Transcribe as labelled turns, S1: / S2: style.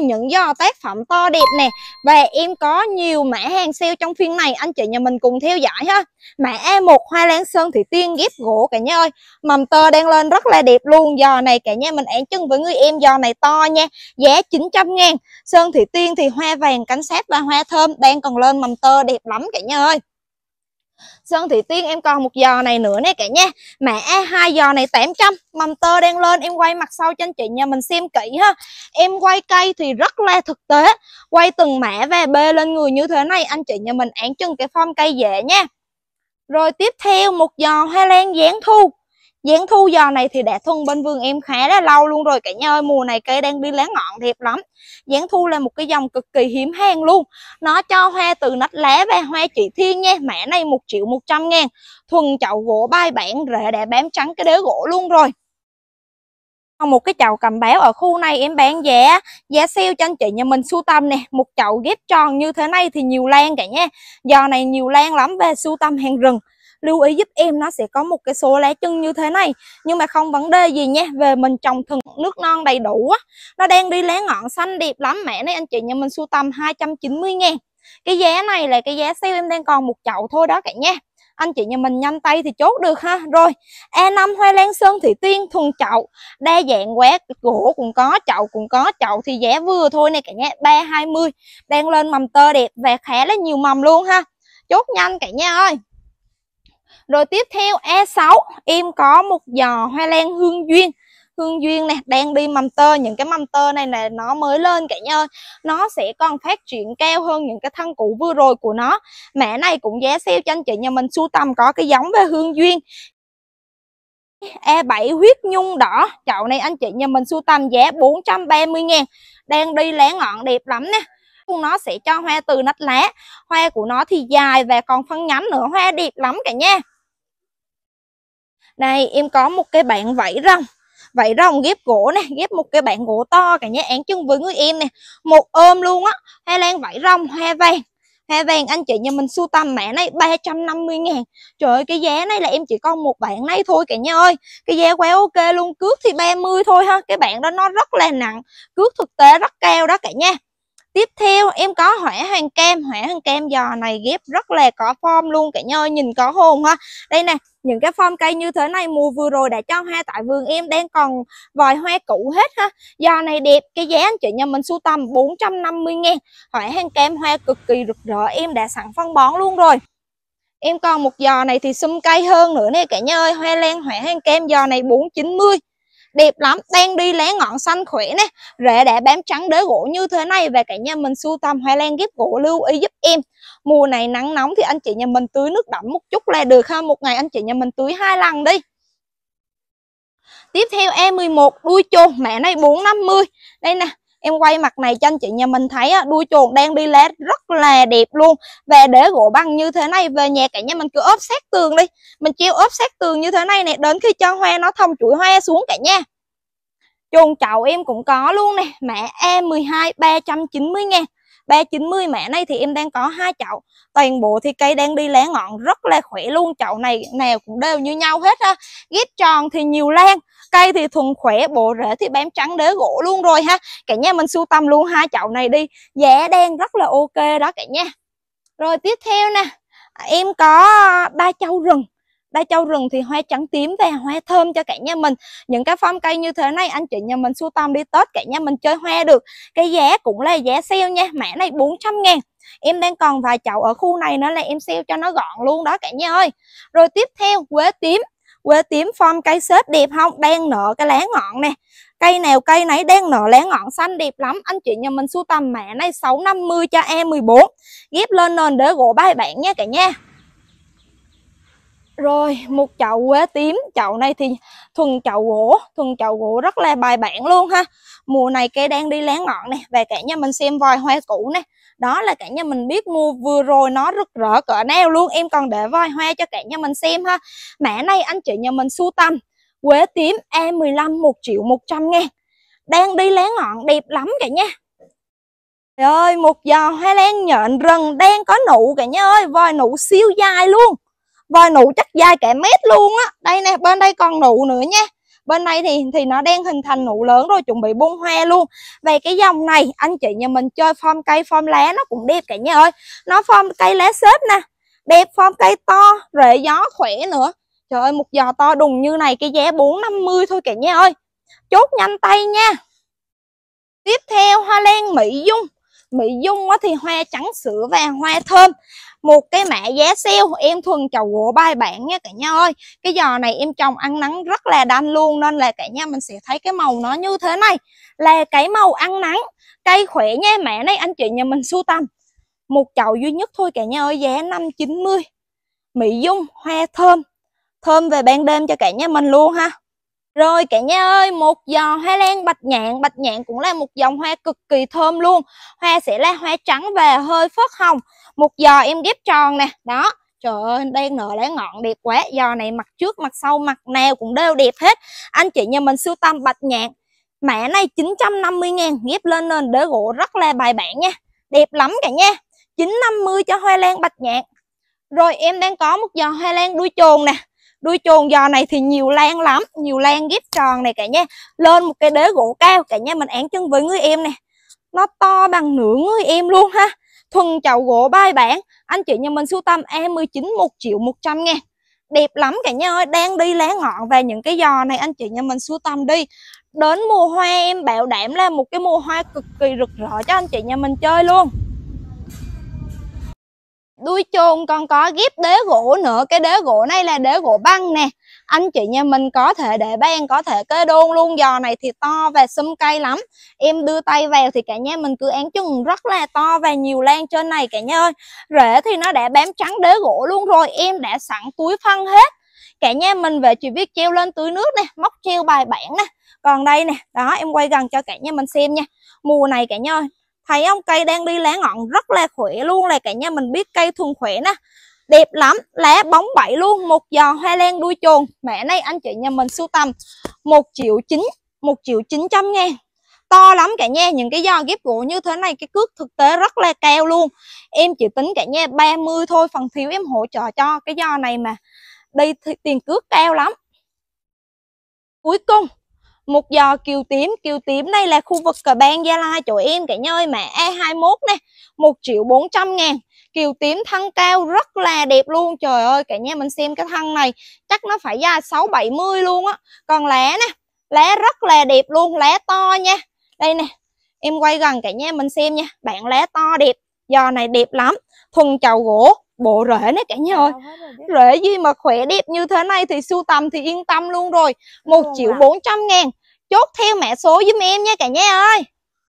S1: những do tác phẩm to đẹp nè Và em có nhiều mã hàng sale trong phiên này Anh chị nhà mình cùng theo dõi ha Mã A1 hoa lan sơn thủy tiên ghép gỗ cả nhà ơi Mầm tơ đang lên rất là đẹp luôn Giò này cả nhà mình án chân với người em Giò này to nha Giá 900 ngàn Sơn thị tiên thì hoa vàng cánh sáp và hoa thơm Đang còn lên mầm tơ đẹp lắm cả nhà ơi Sơn Thị Tiên em còn một giò này nữa nè cả nha mẹ hai giò này 800 Mầm tơ đang lên em quay mặt sau cho anh chị nhà mình xem kỹ ha Em quay cây thì rất là thực tế Quay từng mẹ về bê lên người như thế này Anh chị nhà mình án chân cái form cây dễ nha Rồi tiếp theo một giò hoa lan dán thu Giáng thu giò này thì đã thuần bên vườn em khá là lâu luôn rồi cả nhà ơi Mùa này cây đang đi lá ngọn đẹp lắm Giáng thu là một cái dòng cực kỳ hiếm hàng luôn Nó cho hoa từ nách lá và hoa chỉ thiên nha Mã này 1 triệu 100 ngàn Thuần chậu gỗ bay bản rễ đã bám trắng cái đế gỗ luôn rồi còn một cái chậu cầm báo ở khu này em bán giá giá sale cho anh chị nhà mình sưu tâm nè một chậu ghép tròn như thế này thì nhiều lan cả nha giò này nhiều lan lắm về sưu tâm hàng rừng lưu ý giúp em nó sẽ có một cái số lá chân như thế này nhưng mà không vấn đề gì nha về mình trồng thừng nước non đầy đủ á nó đang đi lá ngọn xanh đẹp lắm mẹ này anh chị nhà mình sưu tầm 290 ngàn cái giá này là cái giá sale em đang còn một chậu thôi đó cả nha anh chị nhà mình nhanh tay thì chốt được ha rồi A5 hoa lan sơn thị tiên thùng chậu đa dạng quá gỗ cũng có chậu cũng có chậu thì giá vừa thôi nè cả nhà ba 320 đang lên mầm tơ đẹp và khá là nhiều mầm luôn ha chốt nhanh cả nhà ơi rồi tiếp theo E6 em có một giò hoa lan hương duyên Hương duyên này đang đi mầm tơ Những cái mầm tơ này này nó mới lên cả nhà Nó sẽ còn phát triển cao hơn những cái thân cũ vừa rồi của nó mẹ này cũng giá sale cho anh chị nhà mình sưu tầm có cái giống về hương duyên E7 huyết nhung đỏ Chậu này anh chị nhà mình sưu tầm giá 430 ngàn Đang đi lá ngọn đẹp lắm nè nó sẽ cho hoa từ nách lá hoa của nó thì dài và còn phân nhánh nữa hoa đẹp lắm cả nha này em có một cái bạn vẫy rồng vẫy rồng ghép gỗ nè ghép một cái bạn gỗ to cả nhé án chân với người em nè một ôm luôn á hoa lan vẫy rồng hoa vàng hoa vàng anh chị nhà mình sưu tầm mẹ này 350 ngàn trời ơi cái giá này là em chỉ có một bạn này thôi cả nhà ơi cái giá quá ok luôn cước thì 30 thôi ha cái bạn đó nó rất là nặng cước thực tế rất cao đó cả nha tiếp theo em có hỏa hoàng kem hỏa hoàng kem giò này ghép rất là có form luôn cả nhơi nhìn có hồn ha đây nè những cái form cây như thế này mùa vừa rồi đã cho hoa tại vườn em đang còn vòi hoa cũ hết ha giò này đẹp cái giá anh chị nhà mình sưu tầm 450 ngàn hỏa hoàng kem hoa cực kỳ rực rỡ em đã sẵn phân bón luôn rồi em còn một giò này thì sum cây hơn nữa nè cả nhà ơi hoa lan hỏa hoàng kem giò này 490 đẹp lắm đang đi lá ngọn xanh khỏe nè rễ đã bám trắng đế gỗ như thế này và cả nhà mình sưu tầm hoa lan ghép gỗ lưu ý giúp em mùa này nắng nóng thì anh chị nhà mình tưới nước đậm một chút là được ha một ngày anh chị nhà mình tưới hai lần đi tiếp theo E11 đuôi chồn mẹ này 450 đây nè em quay mặt này cho anh chị nhà mình thấy á, đuôi chuột đang đi lá rất là đẹp luôn về để gỗ băng như thế này về nhà cả nhà mình cứ ốp sát tường đi mình chiêu ốp sát tường như thế này nè đến khi cho hoa nó thông chuỗi hoa xuống cả nha chuồng chậu em cũng có luôn nè mã E12 390 ngàn 390 mẹ này thì em đang có hai chậu toàn bộ thì cây đang đi lá ngọn rất là khỏe luôn chậu này nào cũng đều như nhau hết ha ghép tròn thì nhiều lan cây thì thuần khỏe bộ rễ thì bám trắng đế gỗ luôn rồi ha cả nhà mình sưu tầm luôn hai chậu này đi giá đen rất là ok đó cả nhà rồi tiếp theo nè em có ba chậu rừng đa châu rừng thì hoa trắng tím và hoa thơm cho cả nhà mình những cái phong cây như thế này anh chị nhà mình sưu tầm đi tết cả nhà mình chơi hoa được cái giá cũng là giá sale nha mã này 400 ngàn em đang còn vài chậu ở khu này nữa là em sale cho nó gọn luôn đó cả nhà ơi rồi tiếp theo quế tím quế tím form cây xếp đẹp không đang nở cái lá ngọn nè cây nào cây nấy đang nở lá ngọn xanh đẹp lắm anh chị nhà mình sưu tầm mẹ này 650 cho E14 ghép lên nền để gỗ bài bạn nha cả nhà rồi một chậu quế tím Chậu này thì thuần chậu gỗ Thuần chậu gỗ rất là bài bản luôn ha Mùa này cây đang đi lá ngọn nè về cả nhà mình xem vòi hoa cũ nè Đó là cả nhà mình biết mua vừa rồi Nó rực rỡ cỡ nào luôn Em còn để vòi hoa cho cả nhà mình xem ha mẹ này anh chị nhà mình sưu tầm Quế tím E15 1 triệu 100 ngàn Đang đi lá ngọn đẹp lắm cả nha Trời ơi, một giò hoa lan nhện rừng đang có nụ cả nhá ơi, vòi nụ siêu dài luôn voi nụ chắc dai cả mét luôn á đây nè bên đây còn nụ nữa nha bên này thì thì nó đang hình thành nụ lớn rồi chuẩn bị bung hoa luôn về cái dòng này anh chị nhà mình chơi form cây form lá nó cũng đẹp cả nhà ơi nó form cây lá xếp nè đẹp form cây to rễ gió khỏe nữa trời ơi một giò to đùng như này cái giá bốn năm mươi thôi cả nhà ơi chốt nhanh tay nha tiếp theo hoa lan mỹ dung Mỹ Dung á, thì hoa trắng sữa và hoa thơm một cái mẹ giá sale em thuần chầu gỗ bay bạn nha cả nhà ơi cái giò này em trồng ăn nắng rất là đan luôn nên là cả nhà mình sẽ thấy cái màu nó như thế này là cái màu ăn nắng cây khỏe nha mẹ này anh chị nhà mình sưu tầm một chậu duy nhất thôi cả nhà ơi giá 590 Mỹ Dung hoa thơm thơm về ban đêm cho cả nhà mình luôn ha rồi cả nhà ơi, một giò hoa lan bạch nhạn, bạch nhạn cũng là một dòng hoa cực kỳ thơm luôn. Hoa sẽ là hoa trắng và hơi phớt hồng. Một giò em ghép tròn nè, đó. Trời ơi, đang nở lá ngọn đẹp quá. Giò này mặt trước, mặt sau, mặt nào cũng đều đẹp hết. Anh chị nhà mình sưu tâm bạch nhạn. Mã này 950 ngàn ghép lên nền đế gỗ rất là bài bản nha. Đẹp lắm cả nha. 950 cho hoa lan bạch nhạn. Rồi em đang có một giò hoa lan đuôi chồn nè đuôi chuồn giò này thì nhiều lan lắm nhiều lan ghép tròn này cả nhé. lên một cái đế gỗ cao cả nhé mình án chân với người em nè nó to bằng nửa người em luôn ha thuần chậu gỗ bay bản anh chị nhà mình sưu tầm E19 1 triệu 100 ngàn đẹp lắm cả nha ơi đang đi lá ngọn về những cái giò này anh chị nhà mình sưu tầm đi đến mùa hoa em bảo đảm là một cái mùa hoa cực kỳ rực rỡ cho anh chị nhà mình chơi luôn đuôi chôn con có ghép đế gỗ nữa cái đế gỗ này là đế gỗ băng nè anh chị nhà mình có thể để ban có thể kê đôn luôn giò này thì to và sum cây lắm em đưa tay vào thì cả nhà mình cứ án chừng rất là to và nhiều lan trên này cả nhà ơi rễ thì nó đã bám trắng đế gỗ luôn rồi em đã sẵn túi phân hết cả nhà mình về chỉ biết treo lên túi nước nè móc treo bài bản nè còn đây nè đó em quay gần cho cả nhà mình xem nha mùa này cả nhà ơi thấy ông cây đang đi lá ngọn rất là khỏe luôn là cả nhà mình biết cây thuần khỏe nè đẹp lắm lá bóng bẩy luôn một giò hoa lan đuôi chồn mẹ này anh chị nhà mình sưu tầm một triệu chín một triệu chín trăm ngàn to lắm cả nhà những cái giò ghép gỗ như thế này cái cước thực tế rất là cao luôn em chỉ tính cả nha 30 thôi phần thiếu em hỗ trợ cho cái giò này mà đi tiền cước cao lắm cuối cùng một giò kiều tím kiều tím đây là khu vực cờ bang gia lai chỗ em cả nhà ơi mã e 21 này một triệu bốn trăm ngàn kiều tím thân cao rất là đẹp luôn trời ơi cả nhà mình xem cái thân này chắc nó phải ra sáu bảy mươi luôn á còn lá nè lá rất là đẹp luôn lá to nha đây nè em quay gần cả nhà mình xem nha bạn lá to đẹp giò này đẹp lắm thuần chầu gỗ bộ rễ này cả nhà dạ ơi rễ gì mà khỏe đẹp như thế này thì sưu tầm thì yên tâm luôn rồi một triệu bốn trăm ngàn chốt theo mẹ số giúp em nha cả nhà ơi